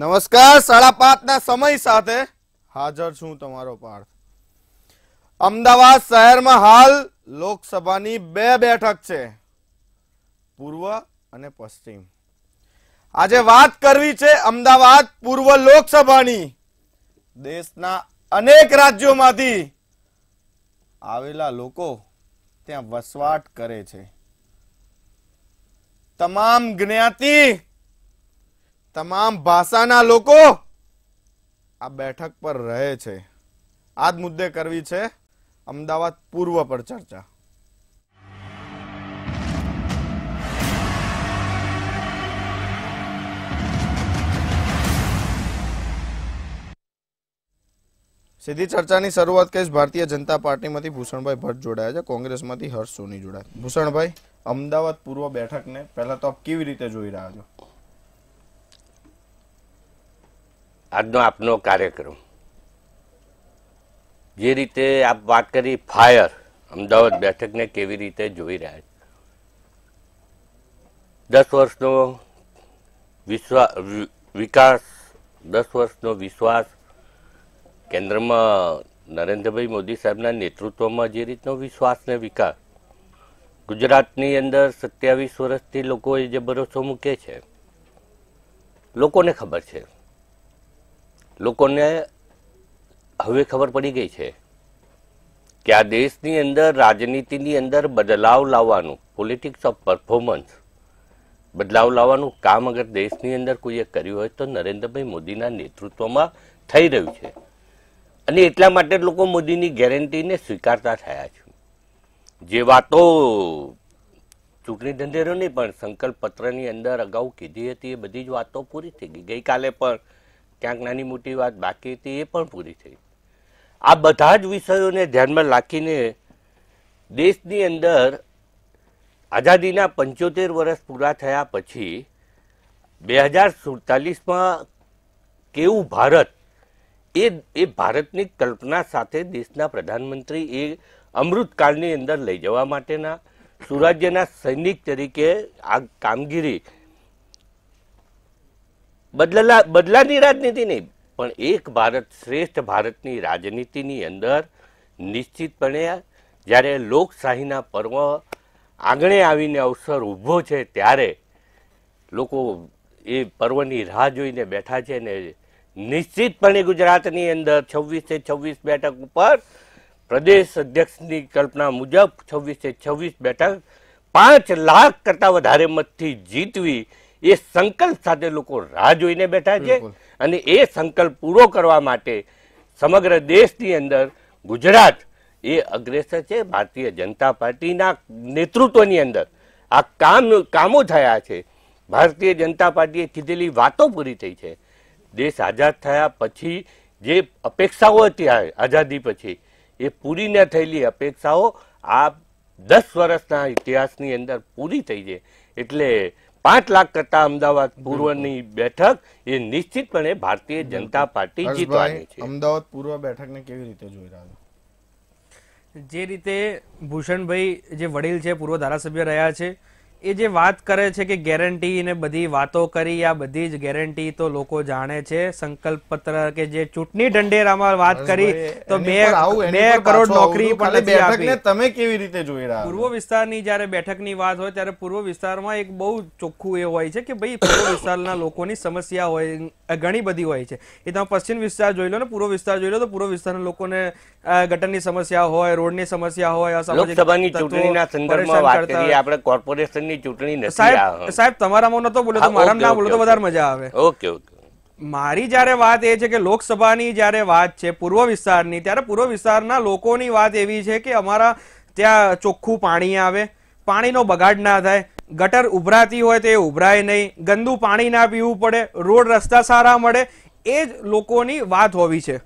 નમસ્કાર સાડા પાંચના સમય સાથે હાજર છું તમારો પાર્થ અમદાવાદ શહેરમાં હાલ લોકસભાની બે બેઠક છે પૂર્વ અને પશ્ચિમ આજે વાત કરવી છે અમદાવાદ પૂર્વ લોકસભાની દેશના અનેક રાજ્યોમાંથી આવેલા લોકો ત્યાં વસવાટ કરે છે તમામ જ્ઞાતિ તમામ ભાષાના લોકો આ બેઠક પર રહે છે આ જ મુદ્દે કરવી છે અમદાવાદ પૂર્વ પર ચર્ચા સીધી ચર્ચાની શરૂઆત કરીશ ભારતીય જનતા પાર્ટીમાંથી ભૂષણભાઈ ભટ્ટ જોડાયા છે કોંગ્રેસમાંથી હર્ષ સોની જોડાયા ભૂષણભાઈ અમદાવાદ પૂર્વ બેઠકને પહેલાં તો આપ કેવી રીતે જોઈ રહ્યા છો આજનો આપનો કાર્યક્રમ જે રીતે આપ વાત કરી ફાયર અમદાવાદ બેઠકને કેવી રીતે જોઈ રહ્યા છે દસ વર્ષનો વિશ્વા વિકાસ દસ વર્ષનો વિશ્વાસ કેન્દ્રમાં નરેન્દ્રભાઈ મોદી સાહેબના નેતૃત્વમાં જે રીતનો વિશ્વાસ ને વિકાસ ગુજરાતની અંદર સત્યાવીસ વર્ષથી લોકોએ જે ભરોસો મૂકે છે લોકોને ખબર છે લોકોને હવે ખબર પડી ગઈ છે કે આ દેશની અંદર રાજનીતિની અંદર બદલાવ લાવવાનું પોલિટિક્સ ઓફ પરફોર્મન્સ બદલાવ લાવવાનું કામ અગર દેશની અંદર કોઈએ કર્યું હોય તો નરેન્દ્રભાઈ મોદીના નેતૃત્વમાં થઈ રહ્યું છે અને એટલા માટે લોકો મોદીની ગેરંટીને સ્વીકારતા થયા છે જે વાતો ચૂંટણી ધંધેરો નહીં પણ સંકલ્પ પત્રની અંદર અગાઉ કીધી હતી એ બધી જ વાતો પૂરી થઈ ગઈ ગઈકાલે પણ ક્યાંક નાની મોટી વાત બાકી હતી એ પણ પૂરી થઈ આ બધા જ વિષયોને ધ્યાનમાં રાખીને દેશની અંદર આઝાદીના પંચોતેર વર્ષ પૂરા થયા પછી બે હજાર સુડતાલીસમાં કેવું ભારત એ એ ભારતની કલ્પના સાથે દેશના પ્રધાનમંત્રી એ અમૃતકાળની અંદર લઈ જવા માટેના સુરાજ્યના સૈનિક તરીકે આ કામગીરી બદલા બદલાની રાજનીતિ નહીં પણ એક ભારત શ્રેષ્ઠ ભારતની રાજનીતિની અંદર નિશ્ચિતપણે જ્યારે લોકશાહીના પર્વ આંગણે આવીને અવસર ઊભો છે ત્યારે લોકો એ પર્વની રાહ જોઈને બેઠા છે ને નિશ્ચિતપણે ગુજરાતની અંદર છવ્વીસે છવ્વીસ બેઠક ઉપર પ્રદેશ અધ્યક્ષની કલ્પના મુજબ છવ્વીસે છવ્વીસ બેઠક પાંચ લાખ કરતાં વધારે મતથી જીતવી એ સંકલ્પ સાથે લોકો રાહ જોઈને બેઠા છે અને એ સંકલ્પ પૂરો કરવા માટે સમગ્ર દેશની અંદર ગુજરાત એ અગ્રેસર છે ભારતીય જનતા પાર્ટીના નેતૃત્વની અંદર આ કામ કામો થયા છે ભારતીય જનતા પાર્ટીએ કીધેલી વાતો પૂરી થઈ છે દેશ આઝાદ થયા પછી જે અપેક્ષાઓ હતી આઝાદી પછી એ પૂરી ન થયેલી અપેક્ષાઓ આ દસ વર્ષના ઇતિહાસની અંદર પૂરી થઈ છે એટલે પાંચ લાખ કરતા અમદાવાદ પૂર્વની બેઠક એ નિશ્ચિતપણે ભારતીય જનતા પાર્ટી જીતવાની છે અમદાવાદ પૂર્વ બેઠકને કેવી રીતે જોઈ રહ્યા જે રીતે ભૂષણભાઈ જે વડીલ છે પૂર્વ ધારાસભ્ય રહ્યા છે એ જે વાત કરે છે કે ગેરંટી ને બધી વાતો કરી આ બધી જ ગેરંટી તો લોકો જાણે છે સંકલ્પ પત્ર કે જે ચૂંટણી ઢંઢેરામાં વાત કરી તો બે બે કરોડ નોકરી તમે કેવી રીતે જોઈ રહ્યા પૂર્વ વિસ્તારની જ્યારે બેઠકની વાત હોય ત્યારે પૂર્વ વિસ્તારમાં એક બહુ ચોખ્ખું એ હોય છે કે ભાઈ પૂર્વ વિસ્તારના લોકોની સમસ્યા હોય ઘણી બધી હોય છે એ તમે પશ્ચિમ વિસ્તાર જોઈ લો ને પૂર્વ વિસ્તાર જોઈ લો તો પૂર્વ વિસ્તારના લોકોને ગટરની સમસ્યા હોય રોડની સમસ્યા હોય લોકસભાની ચૂંટણીના સંદર્ભમાં વાત કરીએ આપણે કોર્પોરેશનની ની ચૂંટણી નથી સાહેબ તમારામાં નતો બોલ્યો મારામાં બોલો તો વધારે મજા આવે ઓકે ઓકે મારી જ્યારે વાત એ છે કે લોકસભાની જ્યારે વાત છે પૂર્વ વિસ્તારની ત્યારે પૂર્વ વિસ્તારના લોકોની વાત એવી છે કે અમારા ત્યાં ચોખ્ખું પાણી આવે પાણીનો બગાડ ના થાય ગટર ઉભરાતી હોય તે ઉભરાય નહીં ગંદુ પાણી ના પીવું પડે રોડ રસ્તા સારા મળે એ જ લોકોની વાત હોવી છે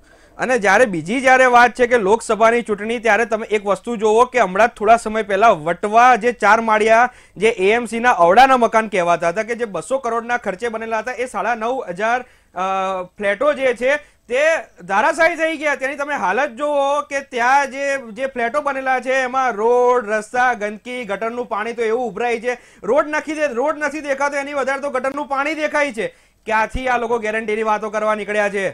અને જ્યારે બીજી જ્યારે વાત છે કે લોકસભાની ચૂંટણી ત્યારે તમે એક વસ્તુ જોવો કે હમણાં થોડા સમય પહેલાં વટવા જે ચાર માળિયા જે એએમસીના અવડાના મકાન કહેવાતા હતા કે જે બસો કરોડના ખર્ચે બનેલા હતા એ સાડા નવ હજાર ફ્લેટો જે છે તે ધારાશાહી થઈ ગયા તેની તમે હાલત જુઓ કે ત્યાં જે જે ફ્લેટો બનેલા છે એમાં રોડ રસ્તા ગંદકી ગટરનું પાણી તો એવું ઉભરાય છે રોડ નથી રોડ નથી દેખાતો એની વધારે તો ગટરનું પાણી દેખાય છે ક્યાંથી આ લોકો ગેરંટીની વાતો કરવા નીકળ્યા છે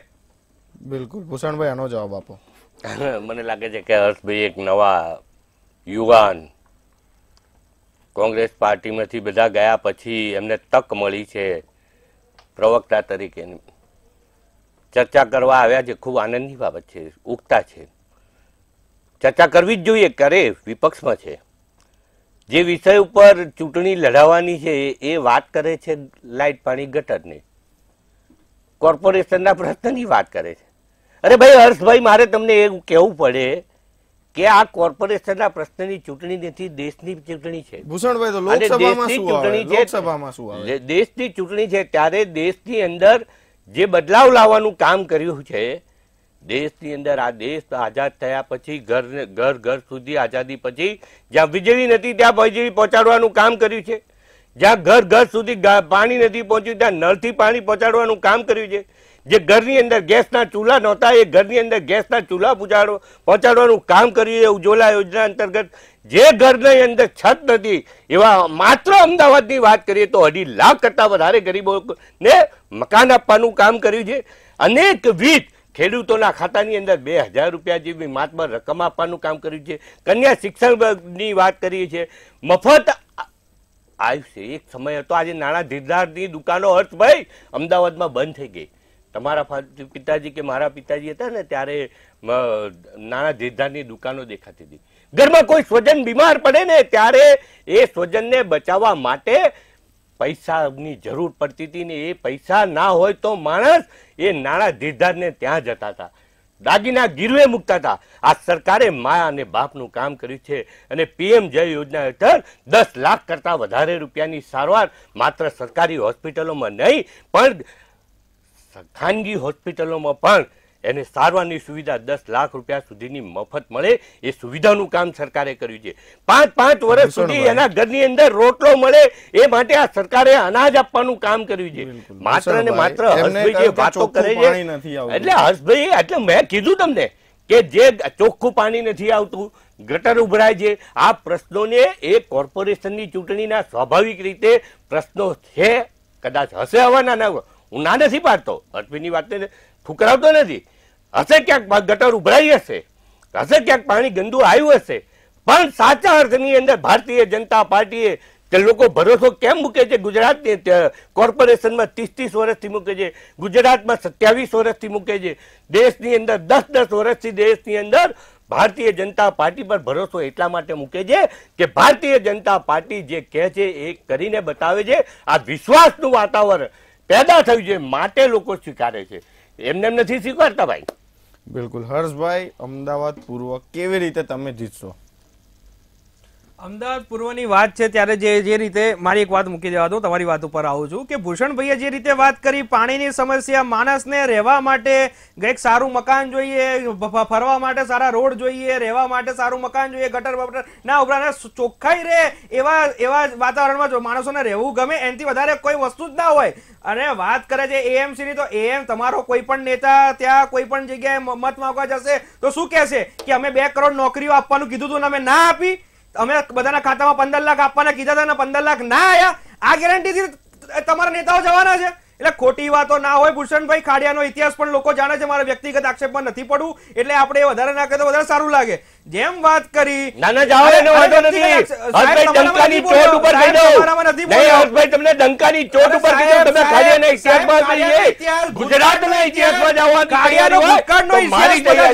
બિલકુલ ભૂષણભાઈ આનો જવાબ આપો મને લાગે છે કે હર્ષભાઈ એક નવા યુવાન કોંગ્રેસ પાર્ટીમાંથી બધા ગયા પછી એમને તક મળી છે પ્રવક્તા તરીકેની ચર્ચા કરવા આવ્યા છે ખૂબ આનંદની બાબત છે ઉગતા છે ચર્ચા કરવી જ જોઈએ કરે વિપક્ષમાં છે જે વિષય ઉપર ચૂંટણી લડાવવાની છે એ વાત કરે છે લાઇટ પાણી ગટરની કોર્પોરેશનના પ્રશ્નની વાત કરે છે અરે ભાઈ હર્ષભાઈ મારે તમને એ કહેવું પડે કે આ કોર્પોરેશનના પ્રશ્નની ચૂંટણી નથી દેશની ચૂંટણી છે દેશની ચૂંટણી છે ત્યારે દેશની અંદર જે બદલાવ લાવવાનું કામ કર્યું છે દેશની અંદર આ દેશ આઝાદ થયા પછી ઘર ઘર ઘર સુધી આઝાદી પછી જ્યાં વીજળી નથી ત્યાં વીજળી પહોંચાડવાનું કામ કર્યું છે જ્યાં ઘર ઘર સુધી પાણી નથી પહોંચ્યું ત્યાં નળથી પાણી પહોંચાડવાનું કામ કર્યું છે જે ઘરની અંદર ગેસના ચૂલા નહોતા એ ઘરની અંદર ગેસના ચૂલા પૂજાડો પહોંચાડવાનું કામ કરી ઉજ્જવલા યોજના અંતર્ગત જે ઘરની અંદર છત નથી એવા માત્ર અમદાવાદની વાત કરીએ તો અઢી લાખ કરતાં વધારે ગરીબોને મકાન આપવાનું કામ કર્યું છે અનેકવિધ ખેડૂતોના ખાતાની અંદર બે હજાર રૂપિયા જેવી માતબર રકમ આપવાનું કામ કર્યું છે કન્યા શિક્ષણની વાત કરીએ છીએ મફત આવ્યું છે એક સમય હતો આજે નાણાં ધીરધારની દુકાનો અર્થ હર્ષભાઈ અમદાવાદમાં બંધ થઈ ગઈ તમારા પિતાજી કે મારા પિતાજી હતા ને ત્યારે નાના ધીરધારની દુકાનો દેખાતી હતી ઘરમાં કોઈ સ્વજન બીમાર પડે ને ત્યારે એ સ્વજનને બચાવવા માટે પૈસાની જરૂર પડતી હતી ને એ પૈસા ના હોય તો માણસ એ નાણા ધીરધારને ત્યાં જતા હતા દાગીના ગીરવે મૂકતા હતા આ સરકારે મા અને બાપનું કામ કર્યું છે અને પીએમ જય યોજના હેઠળ દસ લાખ કરતાં વધારે રૂપિયાની સારવાર માત્ર સરકારી હોસ્પિટલોમાં નહીં પણ ખાનગી હોસ્પિટલોમાં પણ એને સારવારની સુવિધા દસ લાખ રૂપિયા સુધીની મફત મળે એ સુવિધાનું કામ સરકારે કર્યું છે પાંચ પાંચ વર્ષ સુધી એના ઘરની અંદર રોટલો મળે એ માટે આ સરકારે અનાજ આપવાનું કામ કર્યું છે માત્ર ને માત્ર હર્ષભાઈ જે વાતો કરે છે એટલે હર્ષભાઈ એટલે મેં કીધું તમને કે જે ચોખ્ખું પાણી નથી આવતું ગટર ઉભરાય છે આ પ્રશ્નોને એ કોર્પોરેશનની ચૂંટણીના સ્વાભાવિક રીતે પ્રશ્નો છે કદાચ હશે આવવાના ના હું ના નથી પાડતો હસ્બીની વાતને ઠુકરાવતો નથી હશે ક્યાંક ગટર ઉભરાઈ હશે હશે ક્યાંક પાણી ગંદુ આવ્યું હશે પણ સાચા અર્થની અંદર ભારતીય જનતા પાર્ટીએ તે લોકો ભરોસો કેમ મૂકે છે ગુજરાતની કોર્પોરેશનમાં ત્રીસ ત્રીસ વર્ષથી મૂકે છે ગુજરાતમાં સત્યાવીસ વર્ષથી મૂકે છે દેશની અંદર દસ દસ વર્ષથી દેશની અંદર ભારતીય જનતા પાર્ટી પર ભરોસો એટલા માટે મૂકે છે કે ભારતીય જનતા પાર્ટી જે કહે છે એ કરીને બતાવે છે આ વિશ્વાસનું વાતાવરણ પેદા થયું છે માટે લોકો સ્વીકારે છે એમને એમ નથી સ્વીકારતા ભાઈ બિલકુલ હર્ષભાઈ અમદાવાદ પૂર્વક કેવી રીતે તમે જીતશો અમદાવાદ પૂર્વની વાત છે ત્યારે જે જે રીતે મારી એક વાત મૂકી દેવા દો તમારી વાત ઉપર આવું છું કે ભૂષણભાઈએ જે રીતે વાત કરી પાણીની સમસ્યા માણસને રહેવા માટે કંઈક સારું મકાન જોઈએ ફરવા માટે સારા રોડ જોઈએ રહેવા માટે સારું મકાન જોઈએ ગટર બટર ના ઉપરાંત ચોખ્ખાઈ રહે એવા એવા વાતાવરણમાં જો માણસોને રહેવું ગમે એનાથી વધારે કોઈ વસ્તુ જ ના હોય અને વાત કરે છે એએમસીની તો એએમ તમારો કોઈ પણ નેતા ત્યાં કોઈ પણ જગ્યાએ મત માગવા જશે તો શું કહેશે કે અમે બે કરોડ નોકરીઓ આપવાનું કીધું હતું અને અમે ના આપી અમે બધાના ખાતામાં પંદર લાખ આપવાના કીધા હતા પંદર લાખ ના આવ્યા આ ગેરંટીથી તમારા નેતાઓ જવાના છે એટલે ખોટી વાતો ના હોય ભૂષણભાઈ ખાડિયાનો ઇતિહાસ પણ લોકો જાણે છે મારા વ્યક્તિગત આક્ષેપમાં નથી પડવું એટલે આપણે વધારે ના તો વધારે સારું લાગે જેમ વાત કરી તમને ડંકાની ચોટ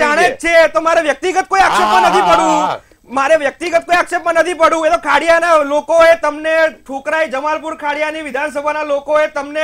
જાણે છે તો મારે વ્યક્તિગત કોઈ આક્ષેપમાં નથી પડવું મારે વ્યક્તિગત કોઈ આક્ષેપમાં નથી પડવું એ તો ખાડિયાના લોકોએ તમને ઠુકરાઈ જમાલપુર ખાડિયાની વિધાનસભાના લોકોએ તમને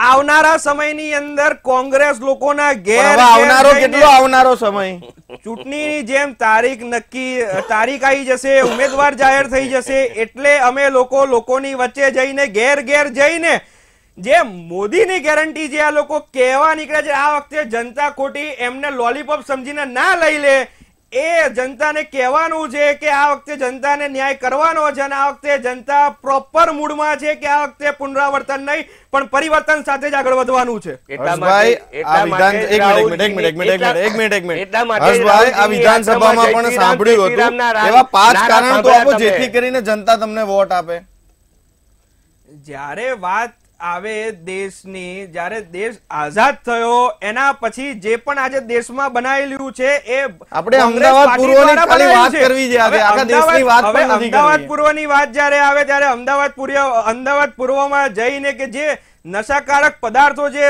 આવનારા સમયની અંદર કોંગ્રેસ લોકોના ઘેર આવનારો કેટલો આવનારો સમય ચૂંટણીની જેમ તારીખ નક્કી તારીખ આવી જશે ઉમેદવાર જાહેર થઈ જશે એટલે અમે લોકો લોકોની વચ્ચે જઈને ઘેર ઘેર જઈને જે મોદીની ગેરંટી જે આ લોકો કહેવા નીકળે છે આ વખતે જનતા ખોટી એમને લોલીપોપ સમજીને ના લઈ લે એ જનતાને કહેવાનું છે કે આ વખતે જનતાને ન્યાય કરવાનો છે અને આ વખતે જનતા પ્રોપર મૂડમાં છે કે આ વખતે પુનરાવર્તન નહીં પણ પરિવર્તન સાથે જ આગળ વધવાનું છે વિધાનસભામાં પણ સાંભળ્યું હતું એવા પાંચ કારણ તો આપો જેથી કરીને જનતા તમને વોટ આપે જ્યારે વાત આવે દેશની જ્યારે દેશ આઝાદ થયો એના પછી જે પણ આજે દેશમાં બનાવેલું છે એ આપણે અમદાવાદ પૂર્વ ની વાત કરવી છે હવે આખા દેશની વાત પણ નથી અમદાવાદ પૂર્વની વાત જ્યારે આવે ત્યારે અમદાવાદ પૂર્વ અમદાવાદ પૂર્વમાં જઈને કે જે નશાકારક પદાર્થો જે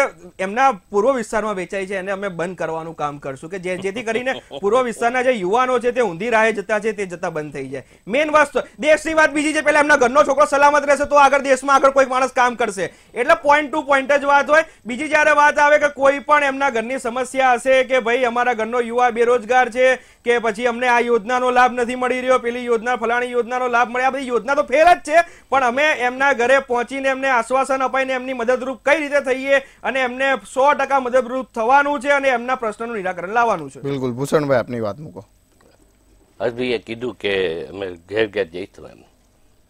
એમના પૂર્વ વિસ્તારમાં વેચાય છે એને અમે બંધ કરવાનું કામ કરશું કે જેથી કરીને પૂર્વ વિસ્તારના જે યુવાનો છે તે ઊંધી રાહે જતા છે તે જતા બંધ થઈ જાય મેઇન વસ્તુ દેશની વાત બીજી છે પહેલા એમના ઘરનો છોકરો સલામત રહેશે તો આગળ દેશમાં આગળ કોઈ માણસ કામ કરશે એટલે પોઈન્ટ ટુ પોઈન્ટ જ વાત હોય બીજી જ્યારે વાત આવે કે કોઈ પણ એમના ઘરની સમસ્યા હશે કે ભાઈ અમારા ઘરનો યુવા બેરોજગાર છે કે પછી અમને આ યોજનાનો લાભ નથી મળી રહ્યો પેલી યોજના ફલાણી યોજનાનો લાભ મળ્યા બધી યોજના તો ફેલ જ છે પણ અમે એમના ઘરે પહોંચીને એમને આશ્વાસન અપાઈને એમની મદદરૂપ કઈ રીતે થઈએ અને એમને સો મદદરૂપ થવાનું છે અને એમના પ્રશ્નનું નિરાકરણ લાવવાનું છે બિલકુલ ભૂષણભાઈ આપની વાત મૂકો હજભાઈએ કીધું કે અમે ઘેર ઘેર જઈશું એમ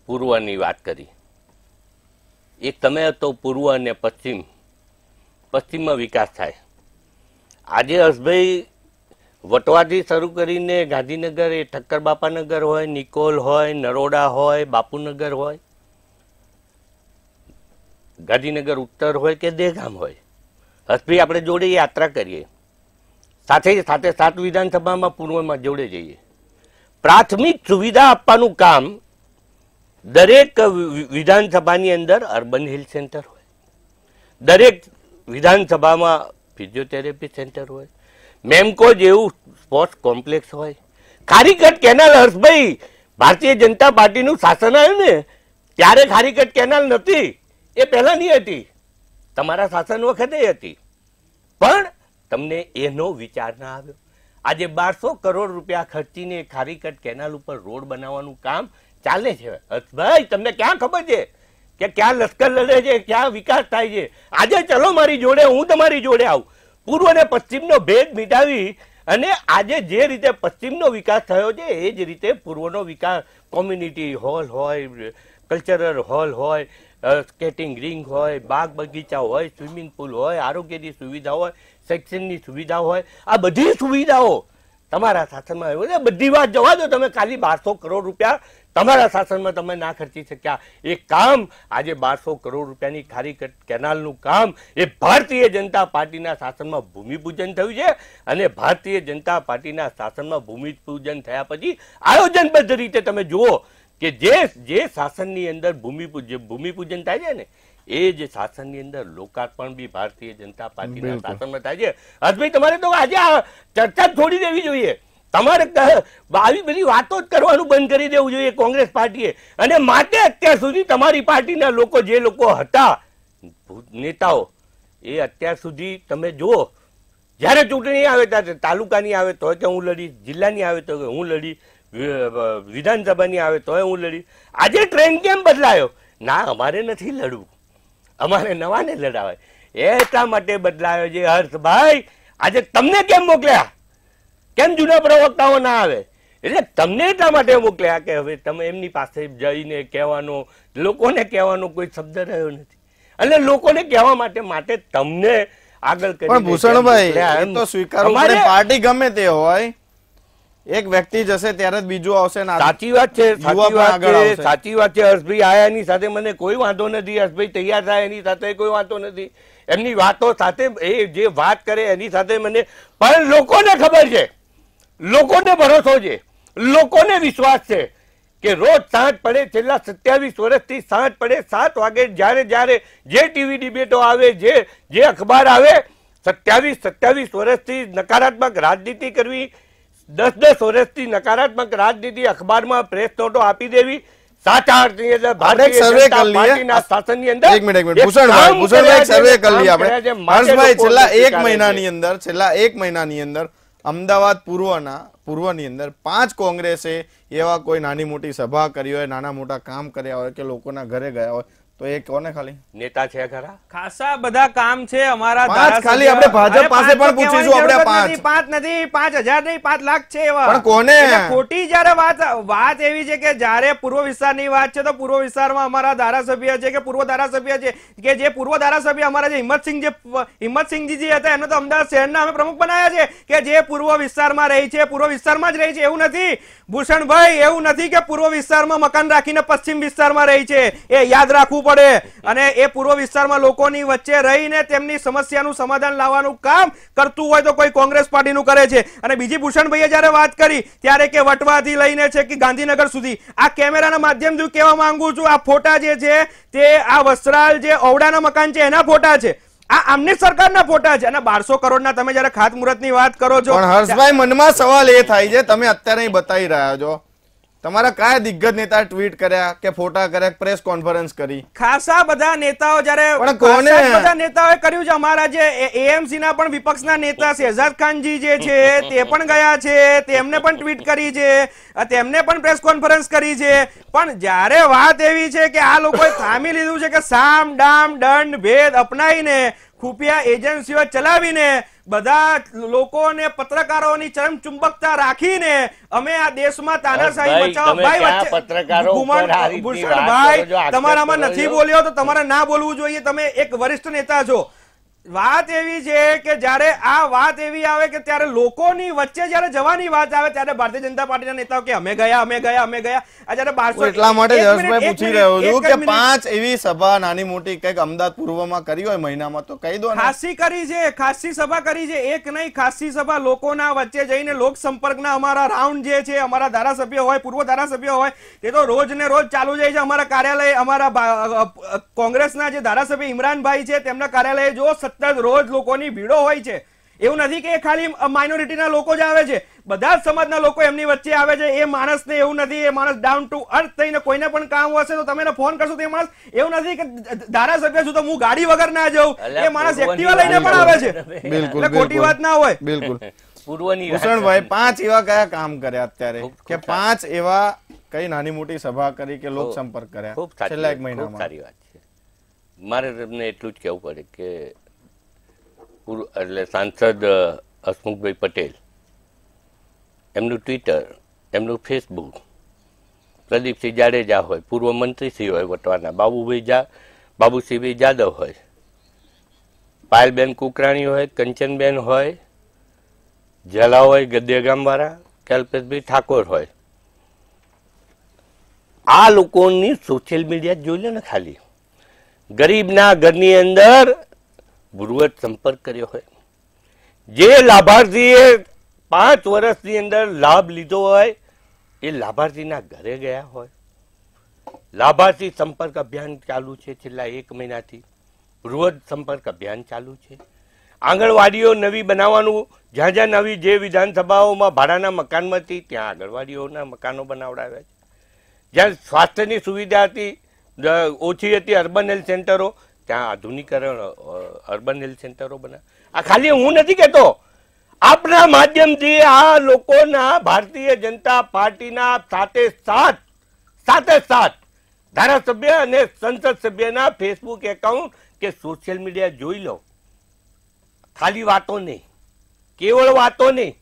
પૂર્વની વાત કરી એક તમે હતો પૂર્વ અને પશ્ચિમ પશ્ચિમમાં વિકાસ થાય આજે હસભાઈ વટવાથી શરૂ કરીને ગાંધીનગર એ ઠક્કર બાપાનગર હોય નિકોલ હોય નરોડા હોય બાપુનગર હોય ગાંધીનગર ઉત્તર હોય કે દેગામ હોય હસ્પી આપણે જોડે યાત્રા કરીએ સાથે સાથે સાત વિધાનસભામાં પૂર્વમાં જોડે જઈએ પ્રાથમિક સુવિધા આપવાનું કામ દરેક વિધાનસભાની અંદર અર્બન હિલ સેન્ટર હોય દરેક વિધાનસભામાં ફિઝિયોથેરેપી સેન્ટર હોય મેમકો જેવું સ્પોર્ટ્સ કોમ્પ્લેક્સ હોય ખારીકટ કેનાલ હર્ષભાઈ ભારતીય જનતા પાર્ટીનું શાસન આવ્યું ને ત્યારે ખારીકટ કેનાલ નથી એ પહેલાંની હતી તમારા શાસન વખતે હતી પણ તમને એનો વિચાર ના આવ્યો આજે બારસો કરોડ રૂપિયા ખર્ચીને ખારીકટ કેનાલ ઉપર રોડ બનાવવાનું કામ ચાલે છે હર્ષભાઈ તમને ક્યાં ખબર છે કે ક્યાં લશ્કર લડે છે ક્યાં વિકાસ થાય છે આજે ચલો મારી જોડે હું તમારી જોડે આવું પૂર્વ અને પશ્ચિમનો ભેદ મિટાવી અને આજે જે રીતે પશ્ચિમનો વિકાસ થયો છે એ જ રીતે પૂર્વનો વિકાસ કોમ્યુનિટી હોલ હોય કલ્ચરલ હોલ હોય સ્કેટિંગ રિંગ હોય બાગ બગીચા હોય સ્વિમિંગ પુલ હોય આરોગ્યની સુવિધા હોય શૈક્ષણિકની સુવિધા હોય આ બધી સુવિધાઓ તમારા શાસનમાં આવ્યું એટલે બધી વાત જવા દો તમે ખાલી બારસો કરોડ રૂપિયા તમારા શાસનમાં તમે ના ખર્ચી શક્યા એ કામ આજે બારસો કરોડ રૂપિયાની ખારી કેનાલનું કામ એ ભારતીય જનતા પાર્ટીના શાસનમાં ભૂમિપૂજન થયું છે અને ભારતીય જનતા પાર્ટીના શાસનમાં ભૂમિપૂજન થયા પછી આયોજનબદ્ધ રીતે તમે જુઓ કે જે જે શાસનની અંદર ભૂમિપૂજન થાય છે ને એ જે શાસનની અંદર લોકાર્પણ બી ભારતીય જનતા પાર્ટીના શાસનમાં થાય છે હર્ષભાઈ તમારે તો આજે ચર્ચા છોડી દેવી જોઈએ તમારે આવી બધી વાતો જ કરવાનું બંધ કરી દેવું જોઈએ કોંગ્રેસ પાર્ટીએ અને માટે અત્યાર સુધી તમારી પાર્ટીના લોકો જે લોકો હતા નેતાઓ એ અત્યાર સુધી તમે જુઓ જ્યારે ચૂંટણી આવે ત્યારે તાલુકાની આવે તો કે હું લડી જિલ્લાની આવે તો હું લડી વિધાનસભાની આવે તોય હું લડી આજે ટ્રેન્ડ કેમ બદલાયો ના અમારે નથી લડવું અમારે નવાને લડાવે એટલા માટે બદલાયો છે હર્ષભાઈ આજે તમને કેમ મોકલ્યા કેમ જૂના પ્રવક્તાઓ ના આવે એટલે તમને એટલા માટે મોકલ્યા કે હવે તમે એમની પાસે જઈને કહેવાનો લોકોને કહેવાનો કોઈ શબ્દ રહ્યો નથી એટલે લોકોને કહેવા માટે માટે તમને આગળ કરી ભૂષણભાઈ સ્વીકાર સ્વીકારો પાર્ટી ગમે તે હોય એક વ્યક્તિ જશે ત્યારે જ બીજું આવશે સાચી વાત છે સાચી વાત છે સાચી વાત છે હર્ષભાઈ આયા એની સાથે મને કોઈ વાંધો નથી હર્ષભાઈ તૈયાર થાય એની સાથે કોઈ વાંધો નથી એમની વાતો સાથે એ જે વાત કરે એની સાથે મને પણ લોકોને ખબર છે લોકોને ભરોસો છે લોકોને વિશ્વાસ છે કે રોજ સાંજ પડે છેલ્લા સત્યાવીસ વર્ષથી સાંજ પડે સાત વાગે જ્યારે જ્યારે જે ટીવી ડિબેટો આવે જે જે અખબાર આવે સત્યાવીસ સત્યાવીસ વર્ષથી નકારાત્મક રાજનીતિ કરવી દસ દસ વર્ષથી નકારાત્મક રાજનીતિ અખબારમાં પ્રેસ નોટો આપી દેવી એક મહિનાની અંદર છેલ્લા એક મહિનાની અંદર અમદાવાદ પૂર્વના પૂર્વની અંદર પાંચ કોંગ્રેસે એવા કોઈ નાની મોટી સભા કરી હોય નાના મોટા કામ કર્યા હોય કે લોકોના ઘરે ગયા હોય તો એ કોને ખાલી નેતા છે ખરા ખાસા બધા કામ છે અમારા પાંચ ખાલી આપણે ભાજપ પાસે પણ પૂછીશું આપણે પાંચ પાંચ નથી 5000 નહીં 5 લાખ છે એવા પણ કોને ખોટી જ્યારે વાત વાત એવી છે કે જ્યારે પૂર્વ વિસ્તારની વાત છે તો પૂર્વ વિસ્તારમાં અમારા ધારાસભ્ય છે કે પૂર્વ ધારાસભ્ય છે કે જે પૂર્વ ધારાસભ્ય અમારા જે હિંમતસિંહ જે હિંમતસિંહજી હતા એનો તો અમદાવાદ શહેરના અમે પ્રમુખ બનાવ્યા છે કે જે પૂર્વ વિસ્તારમાં રહી છે પૂર્વ વિસ્તારમાં જ રહી છે એવું નથી ભૂષણભાઈ એવું નથી કે પૂર્વ વિસ્તારમાં મકાન રાખીને પશ્ચિમ વિસ્તારમાં રહી છે એ યાદ રાખવું પડે પડે અને એ પૂર્વ વિસ્તારમાં લોકોની વચ્ચે રહીને તેમની સમસ્યાનું સમાધાન લાવવાનું કામ કરતું હોય તો કોઈ કોંગ્રેસ પાર્ટીનું કરે છે અને બીજી ભૂષણભાઈએ જ્યારે વાત કરી ત્યારે કે વટવાથી લઈને છે કે ગાંધીનગર સુધી આ કેમેરાના માધ્યમથી હું કહેવા માંગુ છું આ ફોટા જે છે તે આ વસ્ત્રાલ જે ઓવડાના મકાન છે એના ફોટા છે આ આમની સરકારના ફોટા છે અને બારસો કરોડના તમે જયારે ખાતમુહૂર્તની વાત કરો છો હર્ષભાઈ મનમાં સવાલ એ થાય છે તમે અત્યારે બતાવી રહ્યા છો તમારા કયા દિગ્ગજ નેતા ટ્વીટ કર્યા કે ફોટા કર્યા પ્રેસ કોન્ફરન્સ કરી ખાસા બધા નેતાઓ જ્યારે કોને બધા નેતાઓએ કર્યું છે અમારા જે એએમસી ના પણ વિપક્ષના નેતા શહેજાદ ખાનજી જે છે તે પણ ગયા છે તેમને પણ ટ્વીટ કરી છે તેમને પણ પ્રેસ કોન્ફરન્સ કરી છે પણ જયારે વાત એવી છે કે આ લોકોએ થામી લીધું છે કે સામ ડામ દંડ ભેદ અપનાવીને ખુફિયા એજન્સીઓ ચલાવીને બધા લોકો લોકોને પત્રકારોની ચરમ ચુંબકતા રાખીને અમે આ દેશમાં તાનાશાહી બચાવ ભાઈ ભૂષણભાઈ તમારામાં નથી બોલ્યો તો તમારે ના બોલવું જોઈએ તમે એક વરિષ્ઠ નેતા છો વાત એવી છે કે જ્યારે આ વાત એવી આવે કે ત્યારે લોકોની વચ્ચે જ્યારે જવાની વાત આવે ત્યારે ભારતીય જનતા પાર્ટીના નેતાઓ કે અમે ગયા અમે ગયા અમે ગયા આ બારસો એટલા માટે જયેશભાઈ પૂછી રહ્યો છું કે પાંચ એવી સભા નાની મોટી કંઈક અમદાવાદ પૂર્વમાં કરી હોય મહિનામાં તો કહી દો ખાસી કરી છે ખાસી સભા કરી છે એક નહીં ખાસી સભા લોકોના વચ્ચે જઈને લોક સંપર્કના અમારા રાઉન્ડ જે છે અમારા ધારાસભ્ય હોય પૂર્વ ધારાસભ્ય હોય તે તો રોજ ને રોજ ચાલુ જાય છે અમારા કાર્યાલય અમારા કોંગ્રેસના જે ધારાસભ્ય ઇમરાનભાઈ છે તેમના કાર્યાલય જો સતત રોજ લોકોની ભીડો હોય છે એવું નથી કે એ ખાલી માઇનોરિટીના લોકો જ આવે છે બધા જ સમાજના લોકો એમની વચ્ચે આવે છે એ માણસને એવું નથી એ માણસ ડાઉન ટુ અર્થ થઈને કોઈને પણ કામ હશે તો તમે ફોન કરશો તો એ માણસ એવું નથી કે ધારાસભ્ય છું તો હું ગાડી વગર ના જઉં એ માણસ એક્ટિવા લઈને પણ આવે છે એટલે ખોટી વાત ના હોય બિલકુલ પૂર્વની ભૂષણભાઈ પાંચ એવા કયા કામ કર્યા અત્યારે કે પાંચ એવા કઈ નાની મોટી સભા કરી કે લોક સંપર્ક કર્યા છેલ્લા એક મહિનામાં સારી વાત છે મારે તમને એટલું જ કહેવું પડે કે એટલે સાંસદ હસમુખભાઈ પટેલ એમનું ટ્વિટર એમનું ફેસબુક પ્રદીપસિંહ જાડેજા હોય પૂર્વ મંત્રીશ્રી હોય વટવાના બાબુભાઈ જા બાબુસિંહભાઈ જાદવ હોય પાયલબેન કુકરાણી હોય કંચનબેન હોય જલા હોય ગદ્ય ગામવાળા કે ઠાકોર હોય આ લોકોની સોશિયલ મીડિયા જોઈ લે ને ખાલી ગરીબના ઘરની અંદર પૂર્વજ સંપર્ક કર્યો હોય જે લાભાર્થીએ પાંચ વર્ષની અંદર લાભ લીધો હોય એ લાભાર્થીના ઘરે ગયા હોય લાભાર્થી સંપર્ક અભિયાન ચાલુ છે છેલ્લા એક મહિનાથી પૂર્વજ સંપર્ક અભિયાન ચાલુ છે આંગણવાડીઓ નવી બનાવવાનું જ્યાં જ્યાં નવી જે વિધાનસભાઓમાં ભાડાના મકાનમાં હતી ત્યાં આંગણવાડીઓના મકાનો બનાવડાવ્યા છે જ્યાં સ્વાસ્થ્યની સુવિધા હતી ઓછી હતી અર્બન હેલ્થ સેન્ટરો ત્યાં આધુનિકરણ અર્બન હેલ્થ સેન્ટરો બના આ ખાલી હું નથી કહેતો આપના માધ્યમથી આ લોકોના ભારતીય જનતા પાર્ટીના સાથે સાથ સાથે સાથ ધારાસભ્ય અને સંસદ સભ્યના ફેસબુક એકાઉન્ટ કે સોશિયલ મીડિયા જોઈ લો ખાલી વાતો નહીં કેવળ વાતો નહીં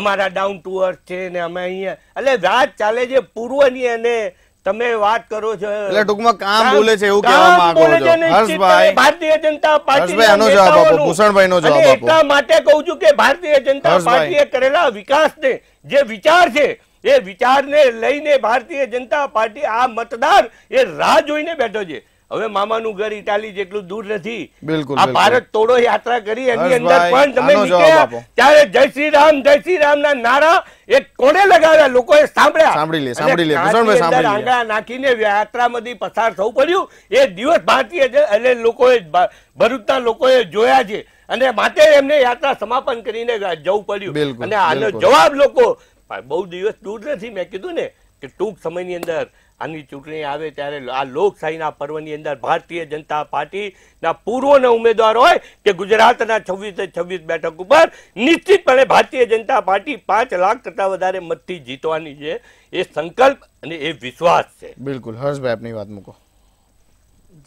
અમારા ડાઉન ટુ અર્થ છે ને અમે અહીંયા એટલે રાત ચાલે છે પૂર્વની અને તમે વાત કરો છો એટલે ટૂંકમાં કામ બોલે છે એવું કહેવા માંગો છો હર્ષભાઈ ભારતીય જનતા પાર્ટી એનો જવાબ આપો ભૂષણભાઈ નો જવાબ આપો એટલા માટે કહું છું કે ભારતીય જનતા પાર્ટીએ કરેલા વિકાસ ને જે વિચાર છે એ વિચારને લઈને ભારતીય જનતા પાર્ટી આ મતદાર એ રાહ જોઈને બેઠો છે હવે મામાનું ઘર ઇટાલી જેટલું દૂર નથી બિલકુલ આ ભારત તોડો યાત્રા કરી એની અંદર પણ તમે ત્યારે જય શ્રી રામ જય શ્રી રામ ના નારા એ કોણે લગાવ્યા લોકોએ સાંભળ્યા સાંભળી લે સાંભળી લે આંગળા નાખીને યાત્રામાંથી પસાર થવું પડ્યું એ દિવસ ભારતીય એટલે લોકોએ ભરૂચના લોકોએ જોયા છે અને માટે એમને યાત્રા સમાપન કરીને જવું પડ્યું અને આનો જવાબ લોકો બહુ દિવસ દૂર નથી મેં કીધું ને કે ટૂંક સમયની અંદર આની ચૂંટણી આવે ત્યારે આ લોકશાહીના પર્વની અંદર ભારતીય જનતા પાર્ટીના પૂર્વના ઉમેદવાર હોય કે ગુજરાતના છવ્વીસ છવ્વીસ બેઠક ઉપર નિશ્ચિતપણે ભારતીય જનતા પાર્ટી પાંચ લાખ કરતાં વધારે મતથી જીતવાની છે એ સંકલ્પ અને એ વિશ્વાસ છે બિલકુલ હર્ષભાઈ આપની વાત મૂકો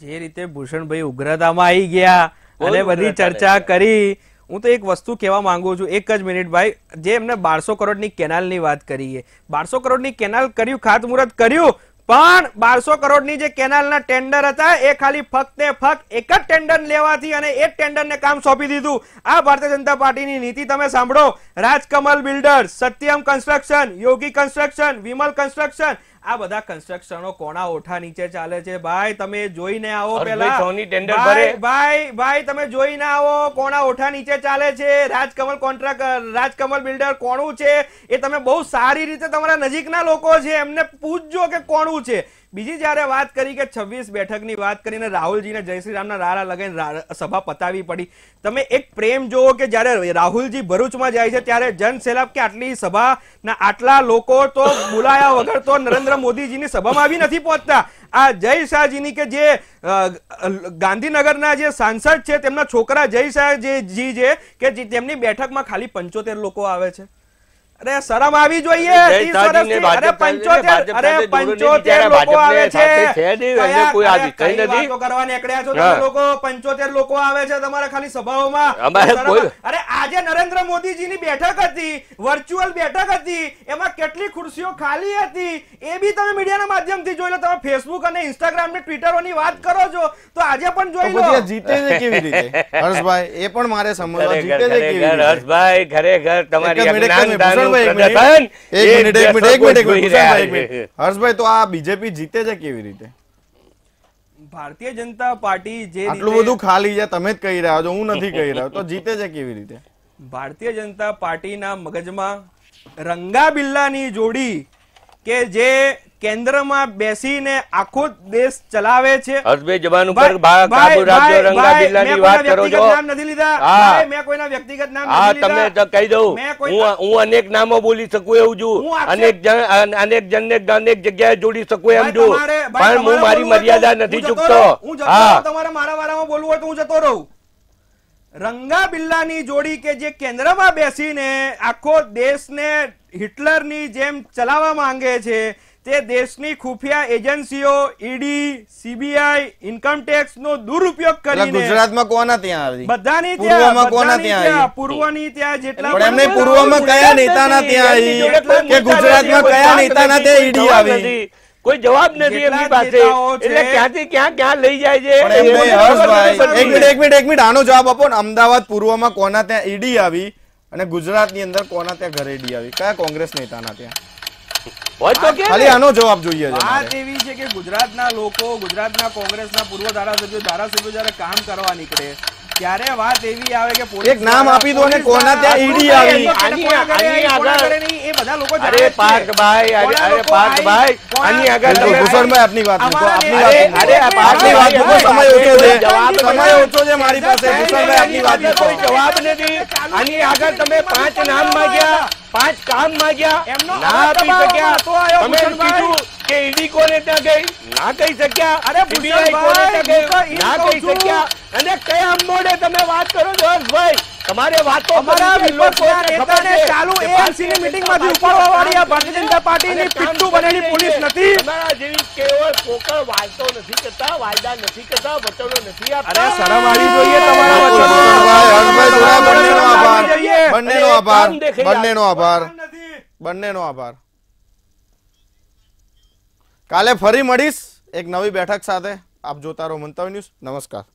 જે રીતે ભૂષણભાઈ ઉગ્રતામાં આવી ગયા અને બધી ચર્ચા કરી હું તો એક વસ્તુ કહેવા માંગુ છું એક જ મિનિટ ભાઈ જે એમને બારસો કરોડની કેનાલની વાત કરીએ બારસો કરોડની કેનાલ કર્યું ખાતમુહૂર્ત કર્યું પણ બારસો કરોડની જે કેનાલના ટેન્ડર હતા એ ખાલી ફક્ત ફક્ત એક જ ટેન્ડર લેવાથી અને એ ટેન્ડરને કામ સોંપી દીધું આ ભારતીય જનતા પાર્ટીની નીતિ તમે સાંભળો Rajkamal builder Satyam construction Yogi construction Vimal construction આ બધા કન્સ્ટ્રક્શનો કોના ઓઠા નીચે ચાલે છે ભાઈ તમે જોઈને આવો પેલા ભાઈ ભાઈ તમે જોઈને આવો કોના ઓઠા નીચે ચાલે છે રાજકમલ કોન્ટ્રાક્ટર રાજકમલ બિલ્ડર કોણું છે એ તમે બહુ સારી રીતે તમારા નજીકના લોકો છે એમને પૂછજો કે કોણું શું છે બીજી જ્યારે વાત કરી કે છવ્વીસ બેઠકની વાત કરીને રાહુલજીને જય શ્રી રામના રારા લગાવીને સભા પતાવી પડી તમે એક પ્રેમ જોવો કે જયારે રાહુલજી ભરૂચમાં જાય છે ત્યારે જન સેલાબ કે આટલી સભાના આટલા લોકો તો બોલાયા વગર તો નરેન્દ્ર મોદીજીની સભામાં આવી નથી પહોંચતા આ જય શાહજીની કે જે ગાંધીનગરના જે સાંસદ છે તેમના છોકરા જય શાહજી છે કે તેમની બેઠકમાં ખાલી પંચોતેર લોકો આવે છે અરે શરમ આવી જોઈએ કેટલી ખુરશીઓ ખાલી હતી એ બી તમે મીડિયાના માધ્યમથી જોઈ લો તમે ફેસબુક અને ઇન્સ્ટાગ્રામ ને ની વાત કરો છો તો આજે પણ જોઈ લો જીતે કેવી રીતે હર્ષભાઈ એ પણ મારે સમજવા જીતે હર્ષભાઈ ઘરે ઘર તમારી હર્ષભાઈ તો આ બીજેપી જીતે છે કેવી રીતે ભારતીય જનતા પાર્ટી જે આટલું બધું ખાલી છે તમે જ કહી રહ્યા છો હું નથી કહી રહ્યો તો જીતે છે કેવી રીતે ભારતીય જનતા પાર્ટીના મગજમાં રંગા બિલ્લાની જોડી કે જે કેન્દ્રમાં બેસીને આખો દેશ ચલાવે છે હસબે ઉપર કાબુ રાખજો રંગા બિલ્લાની વાત કરો છો નામ નથી લીધા ભાઈ મેં કોઈના વ્યક્તિગત નામ નથી લીધા હા તમને કહી દઉં હું હું અનેક નામો બોલી શકું એવું છું અનેક જન અનેક જણને અનેક જગ્યાએ જોડી શકું એમ છું પણ હું મારી મર્યાદા નથી ચૂકતો હા તમારે મારા વારામાં બોલવું હોય તો હું જતો રહું રંગા બિલ્લાની જોડી કે જે કેન્દ્રમાં બેસીને આખો દેશને હિટલરની જેમ ચલાવવા માંગે છે તે દેશની ખુફિયા એજન્સીઓ ઈડી સીબીઆઈ ઇન્કમટેક્સનો દુરુપયોગ કરીને ગુજરાતમાં કોના ત્યાં બધાની ત્યાં કોના ત્યાં પૂર્વની ત્યાં જેટલા એમને પૂર્વમાં કયા નેતાના ત્યાં આવી કે ગુજરાતમાં કયા નેતાના ત્યાં ઈડી આવી કોઈ જવાબ નથી એમની પાસે એટલે ક્યાંથી ક્યાં ક્યાં લઈ જાય છે એક મિનિટ એક મિનિટ એક મિનિટ આનો જવાબ આપો ને અમદાવાદ પૂર્વમાં કોના ત્યાં ઈડી આવી અને ગુજરાતની અંદર કોના ત્યાં ઘરે ઈડી આવી કયા કોંગ્રેસ નેતાના ત્યાં આની આગળ આપની વાત આપની વાત સમય ઓછો છે સમય ઓછો છે મારી પાસે ભૂષણભાઈ આપની વાત મૂકો જવાબ નથી આની આગળ તમે પાંચ નામ માં ગયા પાંચ કામ માં ગયા એમનો ના આપી શક્યા તમે કે ઈડી કોને ત્યાં ગઈ ના કહી શક્યા અરે ના કહી શક્યા અને કયા મોડે તમે વાત કરો છો ભાઈ તમારે વાતો અમારા વિપક્ષના નેતાને ચાલુ એએમસીની મીટિંગમાંથી ઉપાડવા વાળી આ ભારતીય જનતા પાર્ટીની પિટ્ટુ બનેલી પોલીસ નથી તમારા જેવી કેવળ પોકળ વાતો નથી કરતા વાયદા નથી કરતા વચનો નથી આપતા અરે શરમ જોઈએ તમારા વચનો બંનેનો આભાર બંનેનો આભાર બંનેનો આભાર કાલે ફરી મળીશ એક નવી બેઠક સાથે આપ જોતા રહો મંતવ્ય ન્યૂઝ નમસ્કાર